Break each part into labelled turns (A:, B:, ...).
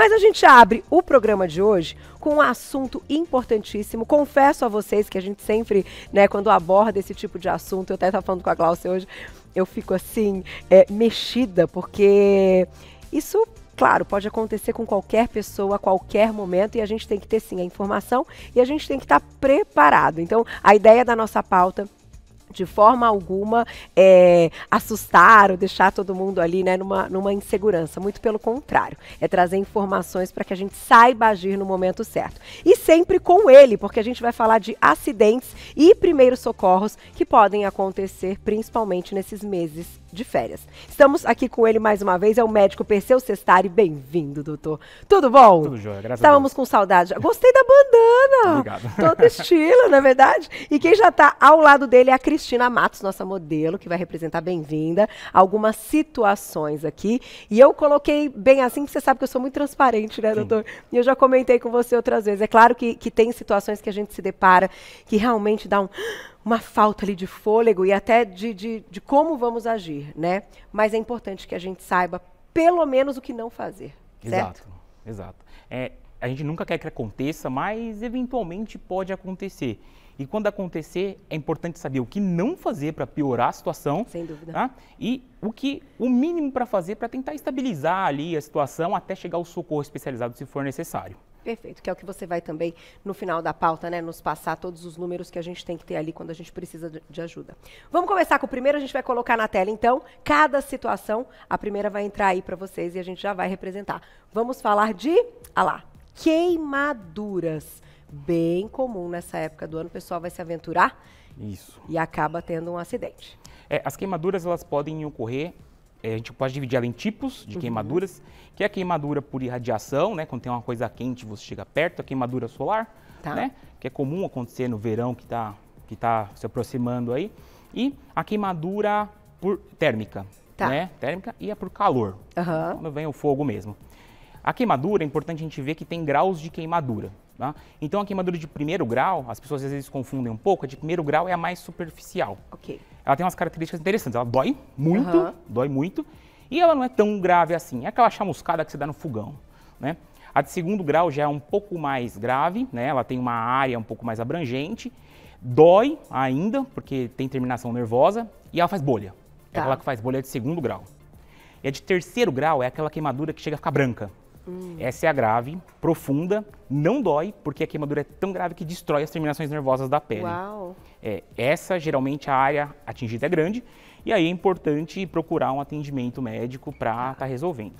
A: Mas a gente abre o programa de hoje com um assunto importantíssimo. Confesso a vocês que a gente sempre, né, quando aborda esse tipo de assunto, eu até estava falando com a Glaucia hoje, eu fico assim, é, mexida, porque isso claro, pode acontecer com qualquer pessoa, a qualquer momento, e a gente tem que ter sim a informação e a gente tem que estar tá preparado. Então, a ideia da nossa pauta de forma alguma é, assustar ou deixar todo mundo ali né, numa, numa insegurança. Muito pelo contrário, é trazer informações para que a gente saiba agir no momento certo. E sempre com ele, porque a gente vai falar de acidentes e primeiros socorros que podem acontecer principalmente nesses meses de férias. Estamos aqui com ele mais uma vez, é o médico Perseu Sestari. Bem-vindo, doutor. Tudo bom? Tudo jóia, graças Estávamos a Deus. com saudade. Gostei da bandana. Obrigado. Todo estilo, na é verdade. E quem já está ao lado dele é a Cristina Matos, nossa modelo, que vai representar bem-vinda algumas situações aqui. E eu coloquei bem assim, porque você sabe que eu sou muito transparente, né, doutor? Sim. E eu já comentei com você outras vezes. É claro que, que tem situações que a gente se depara que realmente dá um uma falta ali de fôlego e até de, de, de como vamos agir, né? Mas é importante que a gente saiba pelo menos o que não fazer, certo?
B: Exato, exato. É, a gente nunca quer que aconteça, mas eventualmente pode acontecer. E quando acontecer, é importante saber o que não fazer para piorar a situação. Sem dúvida. Tá? E o que o mínimo para fazer para tentar estabilizar ali a situação até chegar ao socorro especializado se for necessário.
A: Perfeito, que é o que você vai também no final da pauta, né, nos passar todos os números que a gente tem que ter ali quando a gente precisa de ajuda. Vamos começar com o primeiro, a gente vai colocar na tela então cada situação, a primeira vai entrar aí para vocês e a gente já vai representar. Vamos falar de, ah lá, queimaduras. Bem comum nessa época do ano, o pessoal vai se aventurar Isso. e acaba tendo um acidente.
B: É, as queimaduras elas podem ocorrer é, a gente pode dividir ela em tipos de uhum. queimaduras, uhum. que é a queimadura por irradiação, né? Quando tem uma coisa quente, você chega perto, a queimadura solar, tá. né? Que é comum acontecer no verão que está que tá se aproximando aí. E a queimadura por térmica, tá. né? Térmica e é por calor, uhum. quando vem o fogo mesmo. A queimadura, é importante a gente ver que tem graus de queimadura. Tá? Então a queimadura de primeiro grau, as pessoas às vezes confundem um pouco, a de primeiro grau é a mais superficial. Ok. Ela tem umas características interessantes, ela dói muito, uhum. dói muito, e ela não é tão grave assim, é aquela chamuscada que você dá no fogão. Né? A de segundo grau já é um pouco mais grave, né? ela tem uma área um pouco mais abrangente, dói ainda, porque tem terminação nervosa, e ela faz bolha. É tá. É aquela que faz bolha de segundo grau. E a de terceiro grau é aquela queimadura que chega a ficar branca. Hum. Essa é a grave, profunda, não dói, porque a queimadura é tão grave que destrói as terminações nervosas da pele. Uau. É, essa, geralmente, a área atingida é grande, e aí é importante procurar um atendimento médico para estar tá. tá resolvendo.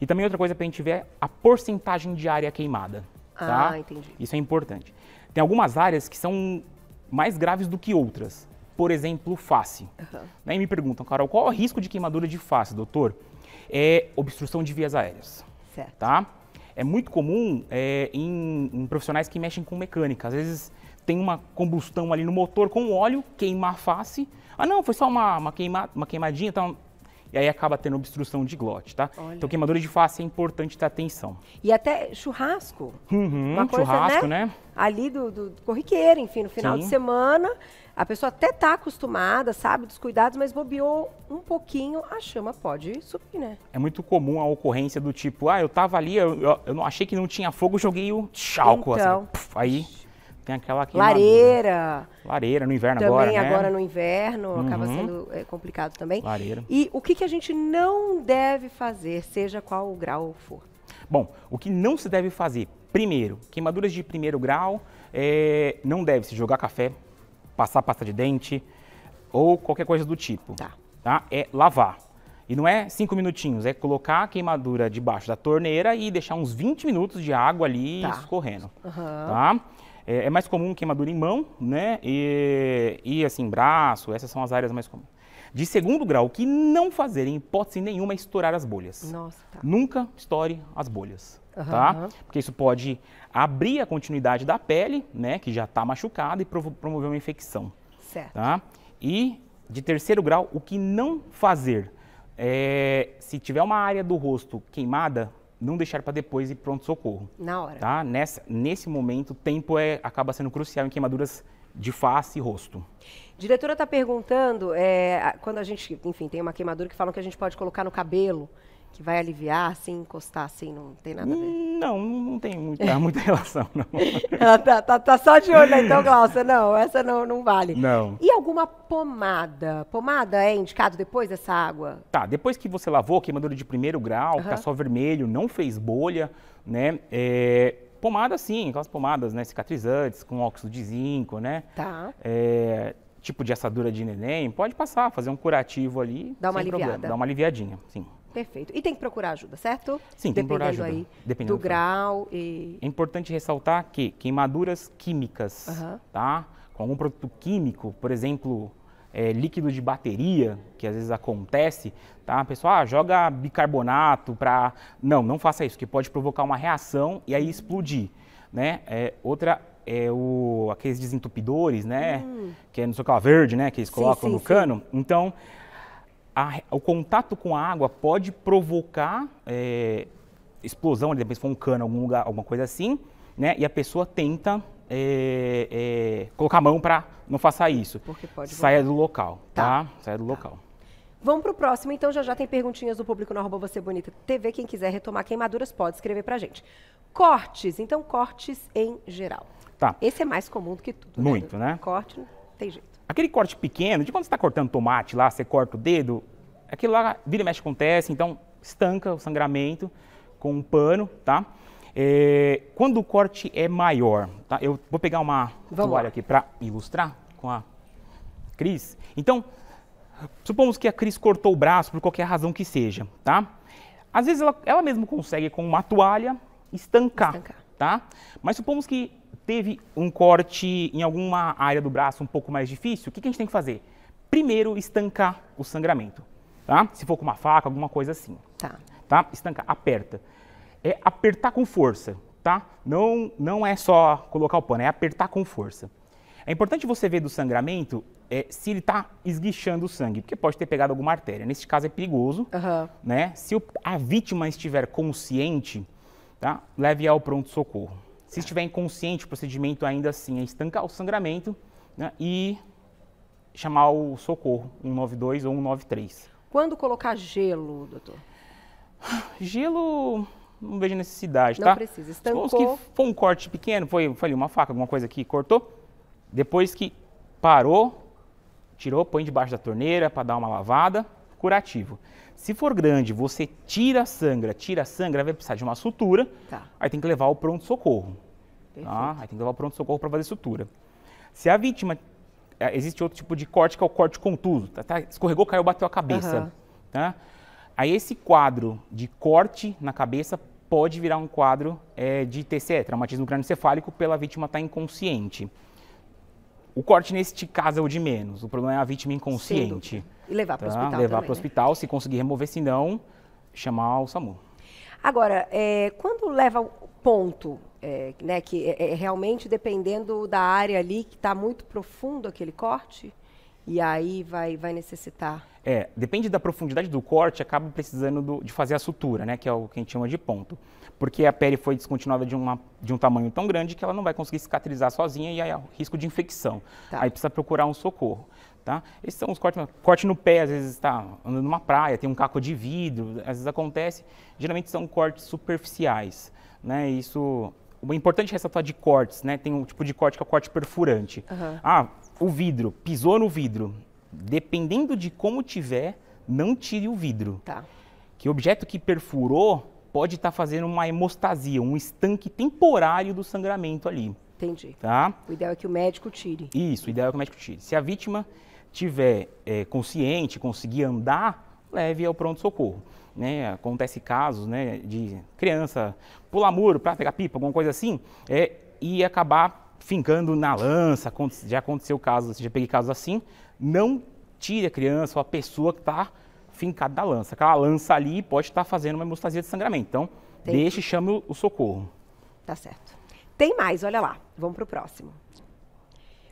B: E também outra coisa para a gente ver é a porcentagem de área queimada. Tá? Ah, entendi. Isso é importante. Tem algumas áreas que são mais graves do que outras. Por exemplo, face. Uhum. me perguntam, Carol, qual é o risco de queimadura de face, doutor? É obstrução de vias aéreas. Certo. Tá? É muito comum é, em, em profissionais que mexem com mecânica. Às vezes tem uma combustão ali no motor com óleo, queimar a face. Ah, não, foi só uma, uma, queima, uma queimadinha, então e aí acaba tendo obstrução de glote, tá? Então, Olha. Então queimadura de face é importante ter atenção.
A: E até churrasco.
B: Uhum, uma coisa, churrasco, né? né?
A: Ali do, do, corriqueiro, enfim, no final Sim. de semana. A pessoa até tá acostumada, sabe, dos cuidados, mas bobeou um pouquinho, a chama pode subir, né?
B: É muito comum a ocorrência do tipo, ah, eu tava ali, eu, eu, eu achei que não tinha fogo, joguei o álcool, assim, então, assim, puf, aí tem aquela queimadura. Né?
A: Lareira.
B: Lareira no inverno também agora, Também né? agora no
A: inverno, uhum. acaba sendo é, complicado também. Lareira. E o que, que a gente não deve fazer, seja qual o grau for?
B: Bom, o que não se deve fazer, primeiro, queimaduras de primeiro grau, é, não deve se jogar café, passar pasta de dente ou qualquer coisa do tipo. Tá. tá? É lavar. E não é cinco minutinhos, é colocar a queimadura debaixo da torneira e deixar uns 20 minutos de água ali tá. escorrendo. Uhum. Tá? É, é mais comum queimadura em mão, né? E, e assim, braço, essas são as áreas mais comuns. De segundo grau, o que não fazer em hipótese nenhuma é estourar as bolhas. Nossa, tá. Nunca estoure as bolhas, uhum, tá? Porque isso pode abrir a continuidade da pele, né, que já está machucada e promover uma infecção. Certo. Tá? E de terceiro grau, o que não fazer. É, se tiver uma área do rosto queimada, não deixar para depois e pronto socorro. Na hora. Tá? Nessa, nesse momento, o tempo é, acaba sendo crucial em queimaduras de face e rosto.
A: Diretora está perguntando, é, quando a gente, enfim, tem uma queimadura que falam que a gente pode colocar no cabelo, que vai aliviar, assim, encostar assim, não tem nada a ver?
B: Não, não tem tá muita, muita relação, não. Ela
A: tá, tá, tá, só de olho, então, Glaucia, não, essa não, não vale. Não. E alguma pomada? Pomada é indicado depois dessa água?
B: Tá, depois que você lavou, queimadura de primeiro grau, uhum. tá só vermelho, não fez bolha, né, é, Pomada sim, aquelas pomadas, né, cicatrizantes, com óxido de zinco, né? Tá. É, tipo de assadura de neném, pode passar, fazer um curativo ali. Dá uma aliviada. Problema, dá uma aliviadinha, sim.
A: Perfeito. E tem que procurar ajuda, certo? Sim, tem que procurar ajuda. Aí dependendo do, grau e...
B: É importante ressaltar que queimaduras químicas, uhum. tá? Com algum produto químico, por exemplo, é, líquido de bateria, que às vezes acontece, tá? A pessoa ah, joga bicarbonato para... Não, não faça isso, que pode provocar uma reação e aí explodir, né? É, outra é o, aqueles desentupidores, né? Hum. Que é no sei o que verde, né? Que eles colocam sim, sim, no cano. Sim. Então, a, o contato com a água pode provocar é, explosão, depois for um cano, algum lugar, alguma coisa assim, né? E a pessoa tenta é, é, colocar a mão para não faça isso. Porque pode Saia do local, tá? tá? Saia do tá. local.
A: Vamos para o próximo, então já já tem perguntinhas do público no arroba Você Bonita TV. Quem quiser retomar queimaduras pode escrever para gente. Cortes, então cortes em geral. Tá. Esse é mais comum do que tudo.
B: Né, Muito, né? né? Corte, não tem jeito. Aquele corte pequeno, de quando você está cortando tomate lá, você corta o dedo, aquilo lá vira e mexe acontece, então estanca o sangramento com um pano, tá? É, quando o corte é maior, tá? Eu vou pegar uma toalha aqui para ilustrar com a Cris. Então, supomos que a Cris cortou o braço por qualquer razão que seja, tá? Às vezes ela, ela mesma consegue com uma toalha estancar, estancar, tá? Mas supomos que teve um corte em alguma área do braço um pouco mais difícil, o que, que a gente tem que fazer? Primeiro, estancar o sangramento, tá? Se for com uma faca, alguma coisa assim. Tá. Tá? Estancar, aperta. É apertar com força, tá? Não, não é só colocar o pano, é apertar com força. É importante você ver do sangramento é, se ele está esguichando o sangue, porque pode ter pegado alguma artéria. Nesse caso é perigoso, uhum. né? Se a vítima estiver consciente, tá? Leve ao pronto-socorro. Se estiver inconsciente o procedimento, ainda assim, é estancar o sangramento né, e chamar o socorro, 192 ou 193.
A: Quando colocar gelo, doutor?
B: Gelo, não vejo necessidade, não tá? Não precisa, estancou. Se que foi um corte pequeno, foi, foi uma faca, alguma coisa que cortou. Depois que parou, tirou, põe debaixo da torneira para dar uma lavada, curativo. Se for grande, você tira a sangra, tira a sangra, vai precisar de uma sutura, tá. aí tem que levar ao pronto-socorro. Tá? Aí tem que levar ao pronto-socorro para fazer sutura. Se a vítima, eh, existe outro tipo de corte que é o corte contuso, tá, tá? escorregou, caiu, bateu a cabeça. Uhum. Tá? Aí esse quadro de corte na cabeça pode virar um quadro é, de TCE, traumatismo crânio-cefálico, pela vítima estar tá inconsciente. O corte, neste caso, é o de menos. O problema é a vítima inconsciente.
A: E levar para o tá? hospital. Levar para o né? hospital,
B: né? se conseguir remover, se não, chamar o SAMU.
A: Agora, é, quando leva o ponto, é, né, que é, é, realmente dependendo da área ali, que está muito profundo aquele corte, e aí vai, vai necessitar.
B: É, depende da profundidade do corte, acaba precisando do, de fazer a sutura, né, que é o que a gente chama de ponto porque a pele foi descontinuada de, uma, de um tamanho tão grande que ela não vai conseguir cicatrizar sozinha e aí há risco de infecção. Tá. Aí precisa procurar um socorro. Tá? Esses são os cortes. Corte no pé, às vezes está andando numa praia, tem um caco de vidro, às vezes acontece. Geralmente são cortes superficiais. Né? Isso o importante é ressaltar de cortes, né? Tem um tipo de corte que é o corte perfurante. Uhum. Ah, o vidro, pisou no vidro. Dependendo de como tiver, não tire o vidro. Tá. Que objeto que perfurou pode estar tá fazendo uma hemostasia, um estanque temporário do sangramento ali. Entendi. Tá? O ideal é que o médico tire. Isso, o ideal é que o médico tire. Se a vítima tiver é, consciente, conseguir andar, leve ao pronto-socorro. Né, acontece casos né, de criança pular muro para pegar pipa, alguma coisa assim, é, e acabar fincando na lança. Já aconteceu casos, já peguei casos assim. Não tire a criança ou a pessoa que está fincado da lança. Aquela lança ali pode estar fazendo uma hemostasia de sangramento. Então, deixe e chame o, o socorro. Tá certo.
A: Tem mais, olha lá. Vamos para o próximo.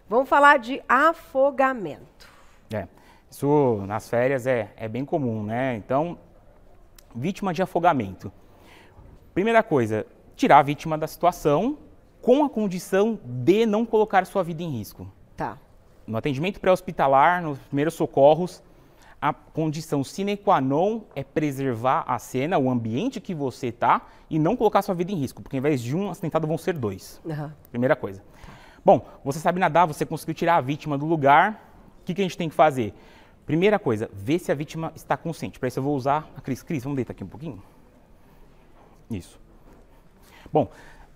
A: Vamos falar de afogamento.
B: É. Isso nas férias é, é bem comum, né? Então, vítima de afogamento. Primeira coisa, tirar a vítima da situação com a condição de não colocar sua vida em risco. Tá. No atendimento pré-hospitalar, nos primeiros socorros, a condição sine qua non é preservar a cena, o ambiente que você está e não colocar sua vida em risco, porque ao invés de um acidentado vão ser dois. Uhum. Primeira coisa. Bom, você sabe nadar, você conseguiu tirar a vítima do lugar, o que, que a gente tem que fazer? Primeira coisa, ver se a vítima está consciente. Para isso eu vou usar a Cris. Cris, vamos deitar aqui um pouquinho? Isso. Bom,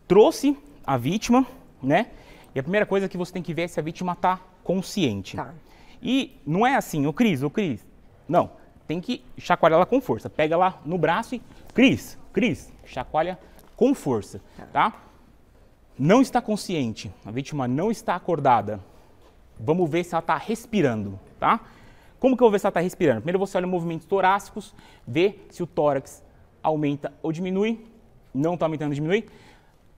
B: trouxe a vítima, né? E a primeira coisa que você tem que ver é se a vítima está consciente. Tá. E não é assim, o Cris, o Cris, não, tem que chacoalhar ela com força. Pega lá no braço e Cris, Cris, chacoalha com força, tá? tá? Não está consciente, a vítima não está acordada. Vamos ver se ela está respirando, tá? Como que eu vou ver se ela está respirando? Primeiro você olha movimentos torácicos, vê se o tórax aumenta ou diminui, não está aumentando ou diminui,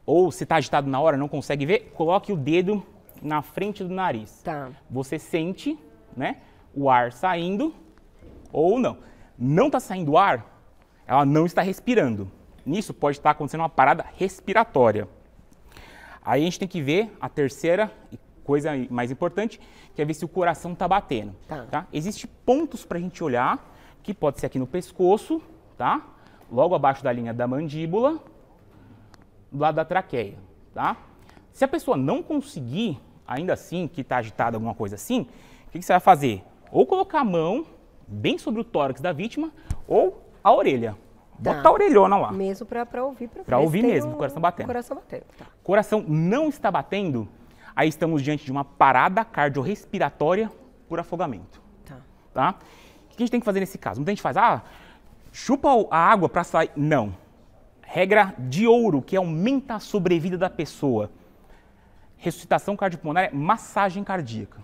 B: ou se está agitado na hora, não consegue ver, coloque o dedo na frente do nariz. Tá. Você sente, né, o ar saindo, ou não. Não está saindo ar, ela não está respirando. Nisso pode estar acontecendo uma parada respiratória. Aí a gente tem que ver a terceira coisa mais importante, que é ver se o coração está batendo. Tá. tá? Existem pontos para a gente olhar, que pode ser aqui no pescoço, tá? Logo abaixo da linha da mandíbula, do lado da traqueia, tá? Se a pessoa não conseguir, ainda assim, que está agitada alguma coisa assim, o que, que você vai fazer? Ou colocar a mão bem sobre o tórax da vítima ou a orelha. Tá. Bota a orelhona lá.
A: Mesmo para ouvir. Para ouvir mesmo, o
B: coração batendo. Coração batendo. Tá. Coração não está batendo, aí estamos diante de uma parada cardiorrespiratória por afogamento. Tá. tá? O que a gente tem que fazer nesse caso? não tem gente fazer ah, chupa a água para sair. Não. Regra de ouro que é aumenta a sobrevida da pessoa. Ressuscitação cardiopulmonar é massagem cardíaca.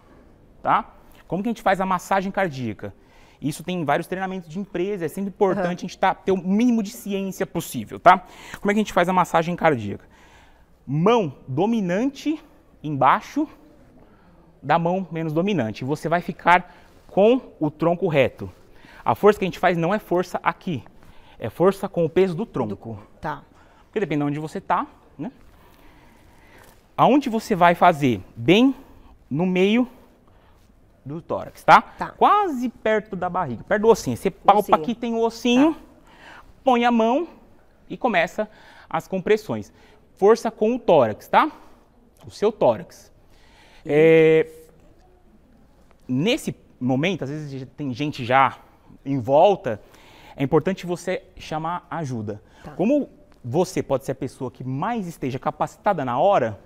B: Tá? Como que a gente faz a massagem cardíaca? Isso tem vários treinamentos de empresa, é sempre importante uhum. a gente tá, ter o mínimo de ciência possível, tá? Como é que a gente faz a massagem cardíaca? Mão dominante embaixo da mão menos dominante. Você vai ficar com o tronco reto. A força que a gente faz não é força aqui, é força com o peso do tronco. Do, tá. Porque depende de onde você tá, né? Aonde você vai fazer? Bem no meio do tórax, tá? tá? Quase perto da barriga, perto do ossinho. Você palpa ossinho. aqui, tem o ossinho, tá. põe a mão e começa as compressões. Força com o tórax, tá? O seu tórax. É, nesse momento, às vezes tem gente já em volta, é importante você chamar ajuda. Tá. Como você pode ser a pessoa que mais esteja capacitada na hora,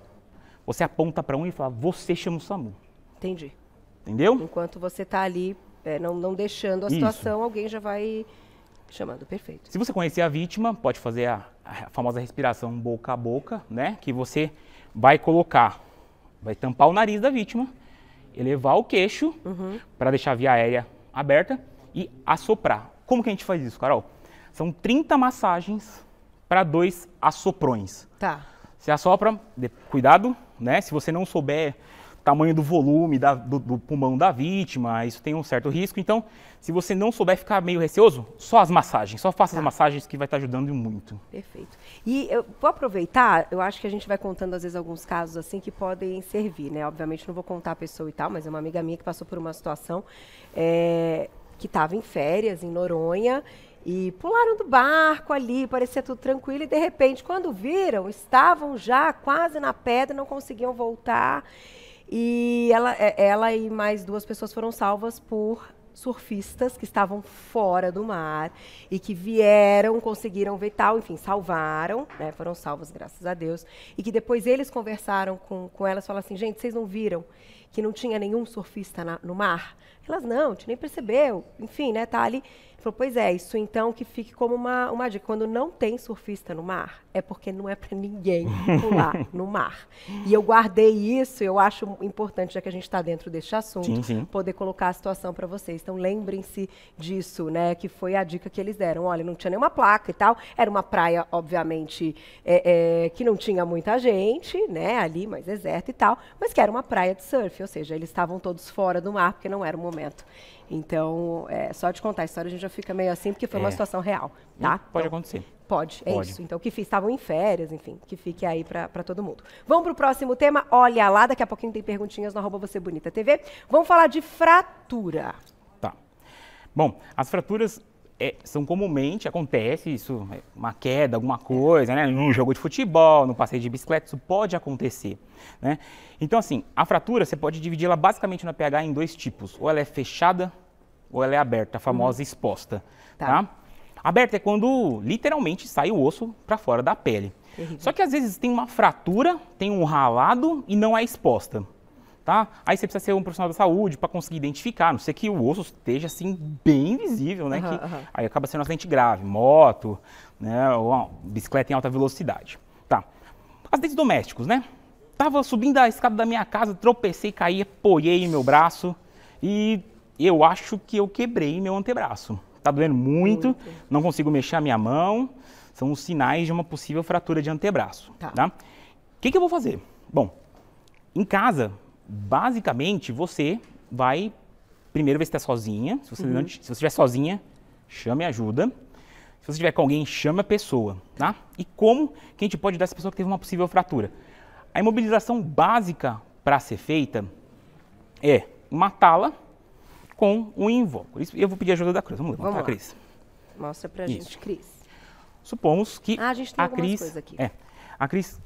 B: você aponta para um e fala, você chama o SAMU. Entendi. Entendeu?
A: Enquanto você está ali, é, não, não deixando a Isso. situação, alguém já vai chamando. Perfeito.
B: Se você conhecer a vítima, pode fazer a, a famosa respiração boca a boca, né? Que você vai colocar, vai tampar o nariz da vítima, elevar o queixo uhum. para deixar a via aérea aberta e assoprar. Como que a gente faz isso, Carol? São 30 massagens para dois assoprões. Tá. Você assopra, cuidado, né? Se você não souber tamanho do volume da, do, do, pulmão da vítima, isso tem um certo risco. Então, se você não souber ficar meio receoso, só as massagens, só faça tá. as massagens que vai estar tá ajudando muito.
A: Perfeito. E eu vou aproveitar, eu acho que a gente vai contando às vezes alguns casos assim que podem servir, né? Obviamente não vou contar a pessoa e tal, mas é uma amiga minha que passou por uma situação é, que estava em férias em Noronha e pularam do barco ali, parecia tudo tranquilo, e de repente, quando viram, estavam já quase na pedra, não conseguiam voltar. E ela, é, ela e mais duas pessoas foram salvas por surfistas que estavam fora do mar e que vieram, conseguiram ver tal, enfim, salvaram, né, foram salvos, graças a Deus, e que depois eles conversaram com, com elas, falaram assim, gente, vocês não viram que não tinha nenhum surfista na, no mar? Elas, não, a gente nem percebeu, enfim, né, tá ali... Falou, pois é, isso então que fique como uma, uma dica. Quando não tem surfista no mar, é porque não é para ninguém pular no mar. E eu guardei isso, eu acho importante, já que a gente está dentro deste assunto, sim, sim. poder colocar a situação para vocês. Então lembrem-se disso, né? Que foi a dica que eles deram. Olha, não tinha nenhuma placa e tal. Era uma praia, obviamente, é, é, que não tinha muita gente, né? Ali, mais deserta e tal. Mas que era uma praia de surf, ou seja, eles estavam todos fora do mar, porque não era o momento. Então, é, só de contar a história a gente já fica meio assim, porque foi é. uma situação real,
B: tá? Pode então, acontecer.
A: Pode, é pode. isso. Então, que estavam em férias, enfim, que fique aí para todo mundo. Vamos para o próximo tema. Olha lá, daqui a pouquinho tem perguntinhas no arroba Você Bonita TV. Vamos falar de fratura.
B: Tá. Bom, as fraturas é, são comumente, acontece isso, é, uma queda, alguma coisa, né? Num jogo de futebol, num passeio de bicicleta, isso pode acontecer, né? Então, assim, a fratura, você pode dividi-la basicamente na PH em dois tipos. Ou ela é fechada ou ela é aberta, a famosa uhum. exposta. Tá. tá. Aberta é quando literalmente sai o osso para fora da pele. Só que às vezes tem uma fratura, tem um ralado e não é exposta. Tá? Aí você precisa ser um profissional da saúde para conseguir identificar, não sei que o osso esteja assim bem visível, né? Uhum, que, uhum. Aí acaba sendo um acidente grave, moto, né? Ou bicicleta em alta velocidade. Tá. Acidentes domésticos, né? Tava subindo a escada da minha casa, tropecei, caí, apoiei meu braço e eu acho que eu quebrei meu antebraço. Tá doendo muito, muito. não consigo mexer a minha mão. São os sinais de uma possível fratura de antebraço. Tá. O tá? que, que eu vou fazer? Bom, em casa, basicamente, você vai primeiro ver se está sozinha. Se você, uhum. não, estiver sozinha, chame ajuda. Se você estiver com alguém, chame a pessoa, tá? E como que a gente pode dar essa pessoa que teve uma possível fratura? A imobilização básica para ser feita é matá-la com um invólucro. Eu vou pedir a ajuda da Cris. Vamos levantar tá, a Cris.
A: Mostra pra Isso. gente, Cris.
B: Supomos que ah, a, gente tem a Cris. Aqui. É, a Cris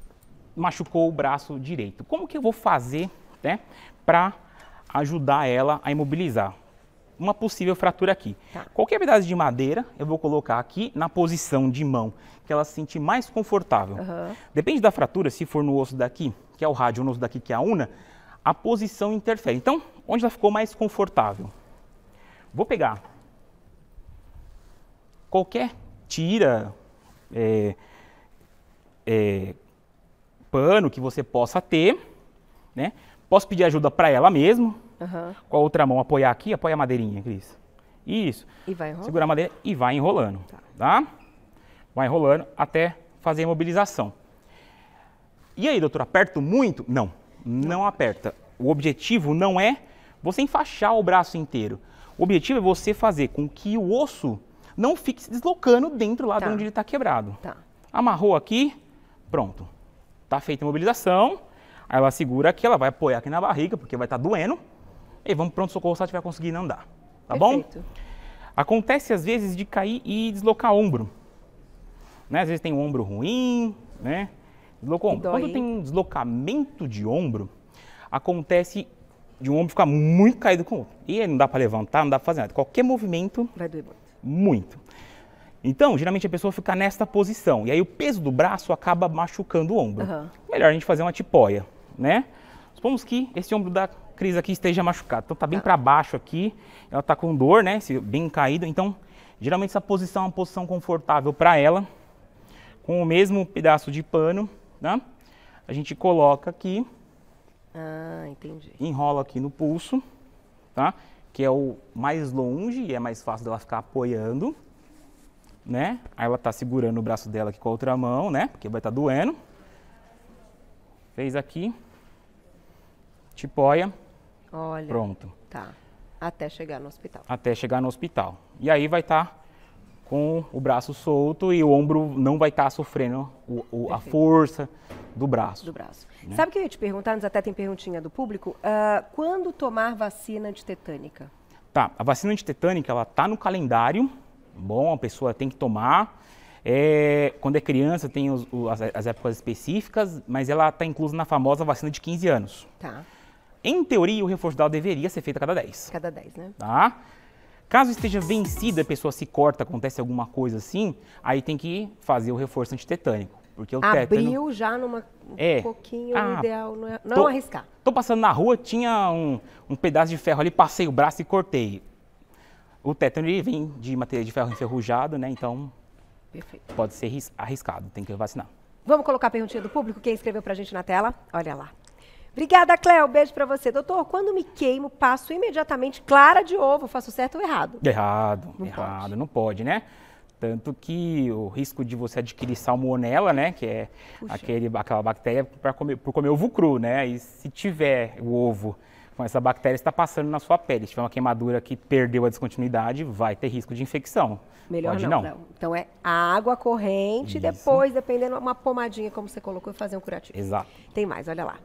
B: machucou o braço direito. Como que eu vou fazer né, para ajudar ela a imobilizar? Uma possível fratura aqui. Tá. Qualquer pedaço de madeira eu vou colocar aqui na posição de mão que ela se sente mais confortável. Uhum. Depende da fratura, se for no osso daqui, que é o rádio, no osso daqui, que é a una, a posição interfere. Então, onde ela ficou mais confortável? Vou pegar. Qualquer tira, é, é, pano que você possa ter, né? Posso pedir ajuda para ela mesmo, uhum. com a outra mão apoiar aqui, apoia a madeirinha, Cris. Isso. E vai enrolando. Segurar a madeira e vai enrolando, tá? tá? Vai enrolando até fazer a imobilização. E aí, doutor, aperto muito? Não, não aperta. O objetivo não é você enfaixar o braço inteiro. O objetivo é você fazer com que o osso não fique se deslocando dentro lá tá. de onde ele está quebrado. Tá. Amarrou aqui, pronto. Tá feita a mobilização. Aí ela segura aqui, ela vai apoiar aqui na barriga, porque vai estar tá doendo. E vamos pronto-socorro se ela estiver conseguindo andar. Tá Perfeito. bom? Acontece às vezes de cair e deslocar ombro. Né? Às vezes tem um ombro ruim, né? Deslocou ombro. Dói. Quando tem um deslocamento de ombro, acontece de um ombro ficar muito caído com o outro. E aí não dá para levantar, não dá para fazer nada. Qualquer movimento vai doer muito. muito. Então, geralmente a pessoa fica nesta posição. E aí o peso do braço acaba machucando o ombro. Uhum. Melhor a gente fazer uma tipóia, né? Supomos que esse ombro da Cris aqui esteja machucado. Então tá bem tá. para baixo aqui, ela tá com dor, né? Bem caído. Então, geralmente essa posição é uma posição confortável para ela. Com o mesmo pedaço de pano, né? A gente coloca aqui ah, entendi. Enrola aqui no pulso, tá? Que é o mais longe e é mais fácil dela ficar apoiando, né? Aí ela tá segurando o braço dela aqui com a outra mão, né? Porque vai estar tá doendo. Fez aqui. tipoia.
A: Olha. Pronto. Tá. Até chegar no hospital.
B: Até chegar no hospital. E aí vai estar tá com o braço solto e o ombro não vai estar tá sofrendo o, o, a força do braço. Do braço. Né? Sabe o que
A: eu ia te perguntar? Antes até tem perguntinha do público. Uh, quando tomar vacina antitetânica?
B: Tá, a vacina antitetânica, ela tá no calendário. Bom, a pessoa tem que tomar. É, quando é criança, tem os, as, as, épocas específicas, mas ela está inclusa na famosa vacina de 15 anos. Tá. Em teoria, o reforço dela deveria ser feito a cada 10.
A: Cada 10, né?
B: Tá? Caso esteja vencida, a pessoa se corta, acontece alguma coisa assim, aí tem que fazer o reforço antitetânico. Porque o Abriu tétano...
A: já numa, um é. pouquinho, ah, o ideal não é não tô, arriscar.
B: Tô passando na rua, tinha um, um pedaço de ferro ali, passei o braço e cortei. O tétano ele vem de matéria de ferro enferrujado, né? Então Perfeito. pode ser arriscado, tem que vacinar.
A: Vamos colocar a perguntinha do público, quem escreveu pra gente na tela? Olha lá. Obrigada, Cléo. Beijo para você. Doutor, quando me queimo, passo imediatamente clara de ovo. Faço certo ou errado?
B: Errado. Não errado. Pode. Não pode, né? Tanto que o risco de você adquirir salmonela, né, que é aquele, aquela bactéria para comer, por comer ovo cru, né? E se tiver o ovo com essa bactéria está passando na sua pele, se tiver uma queimadura que perdeu a descontinuidade, vai ter risco de infecção. Melhor Pode não, não.
A: Então é água corrente, Isso. depois, dependendo, uma pomadinha, como você colocou, fazer um curativo. Exato. Tem mais, olha lá.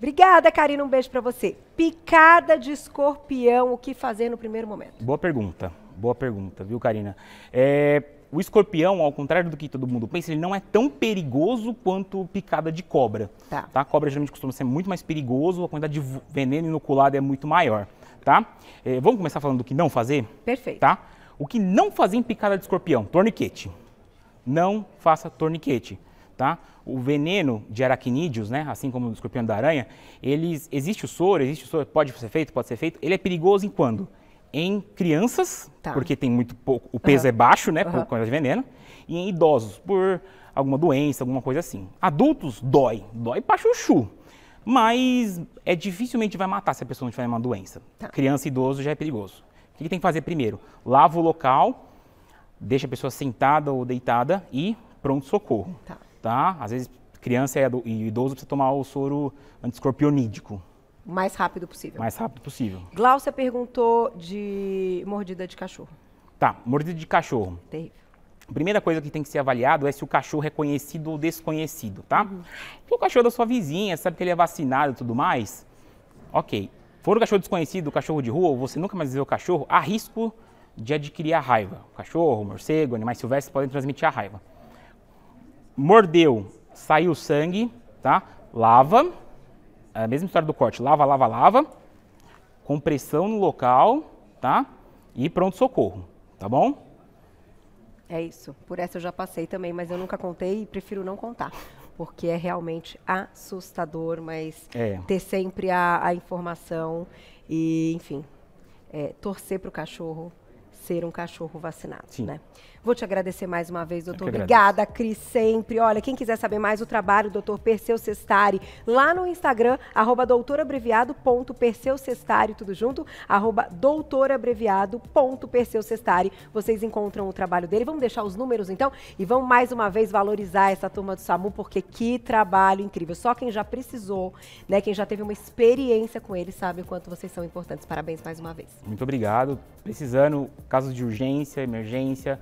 A: Obrigada, Karina. Um beijo para você. Picada de escorpião, o que fazer no primeiro momento?
B: Boa pergunta. Boa pergunta, viu, Karina? É, o escorpião, ao contrário do que todo mundo pensa, ele não é tão perigoso quanto picada de cobra. Tá. tá? A cobra geralmente costuma ser muito mais perigoso, a quantidade de veneno inoculado é muito maior. Tá? É, vamos começar falando do que não fazer? Perfeito. Tá? O que não fazer em picada de escorpião? Torniquete. Não faça torniquete. Tá? O veneno de aracnídeos, né, assim como o escorpião da aranha, eles, existe o soro, existe o soro, pode ser feito, pode ser feito. Ele é perigoso em quando? Em crianças, tá. porque tem muito pouco, o peso uhum. é baixo, né, uhum. por causa de veneno, e em idosos, por alguma doença, alguma coisa assim. Adultos, dói, dói pra chuchu. Mas é dificilmente vai matar se a pessoa não tiver uma doença. Tá. Criança e idoso já é perigoso. O que tem que fazer primeiro? Lava o local, deixa a pessoa sentada ou deitada e pronto socorro. Tá tá? Às vezes criança e idoso precisa tomar o soro antiscorpionídico.
A: O mais rápido possível. Mais
B: rápido possível.
A: Glaucia perguntou de mordida de cachorro.
B: Tá, mordida de cachorro. Terrível. A primeira coisa que tem que ser avaliado é se o cachorro é conhecido ou desconhecido, tá? Uhum. o cachorro é da sua vizinha, sabe que ele é vacinado e tudo mais, ok. For o cachorro desconhecido, o cachorro de rua, você nunca mais vê o cachorro, há risco de adquirir a raiva. O cachorro, o morcego, animais silvestres podem transmitir a raiva mordeu, saiu sangue, tá? Lava, é a mesma história do corte, lava, lava, lava, compressão no local, tá? E pronto socorro, tá bom?
A: É isso. Por essa eu já passei também, mas eu nunca contei e prefiro não contar porque é realmente assustador, mas é. ter sempre a, a, informação e, enfim, é, torcer para o cachorro ser um cachorro vacinado. Sim. Né? Vou te agradecer mais uma vez, doutor. Obrigada, Cris, sempre. Olha, quem quiser saber mais do trabalho do doutor Perseu Cestari, lá no Instagram, arroba doutorabreviado.perseucestari, tudo junto, arroba doutorabreviado.perseucestari. Vocês encontram o trabalho dele. Vamos deixar os números, então, e vamos mais uma vez valorizar essa turma do SAMU, porque que trabalho incrível. Só quem já precisou, né, quem já teve uma experiência com ele, sabe o quanto vocês são importantes. Parabéns mais uma vez.
B: Muito obrigado. Precisando, Casos de urgência, emergência,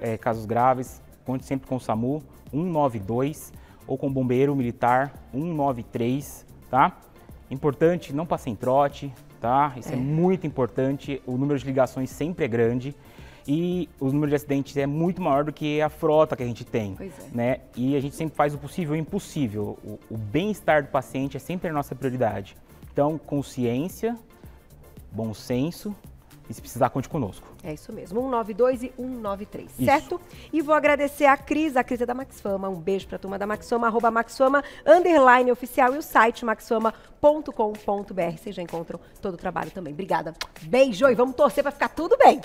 B: é, casos graves, conte sempre com o SAMU 192 ou com o bombeiro militar 193, tá? Importante, não passe em trote, tá? Isso é. é muito importante. O número de ligações sempre é grande e o número de acidentes é muito maior do que a frota que a gente tem, é. né? E a gente sempre faz o possível e o impossível. O, o bem-estar do paciente é sempre a nossa prioridade. Então, consciência, bom senso e se precisar conte conosco.
A: É isso mesmo, 192 e 193, isso. certo? E vou agradecer a Cris, a Cris é da Maxfama. Um beijo pra turma da Maxfama, arroba Maxfama, underline oficial e o site maxfama.com.br. Vocês já encontram todo o trabalho também. Obrigada, beijo e vamos torcer pra ficar tudo bem.